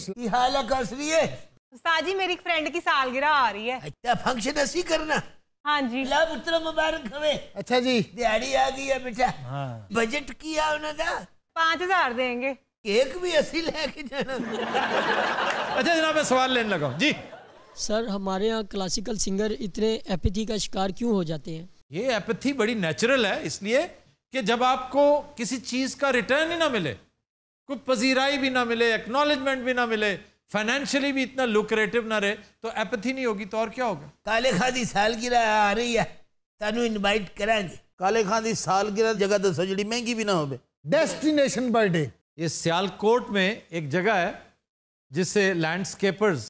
की रही है मेरी फ्रेंड की सालगिरह आ रही है अच्छा फंक्शन ऐसी करना हाँ जी मुबारक अच्छा जी दिहाड़ी आ गई है बेटा हाँ। बजट किया उन्होंने पाँच हजार देंगे केक भी लेके जाना अच्छा जनाब मैं सवाल लेने लगा जी सर हमारे यहाँ क्लासिकल सिंगर इतने एपथी का शिकार क्यों हो जाते हैं ये एपथी बड़ी नेचुरल है इसलिए कि जब आपको किसी चीज़ का रिटर्न ही ना मिले कुछ पजीराई भी ना मिले एक्नोलेजमेंट भी ना मिले फाइनेंशियली भी इतना लुक्रेटिव ना रहे तो एपथी नहीं होगी तो और क्या होगा काले खां की सालगिरह आ रही है तनु इनवाइट कराएंगे काले खां की सालगिरह जगह दसो तो जी महंगी भी ना हो डेस्टिनेशन बर्थडे ये सियालकोट में एक जगह है जिसे लैंडस्केपर्स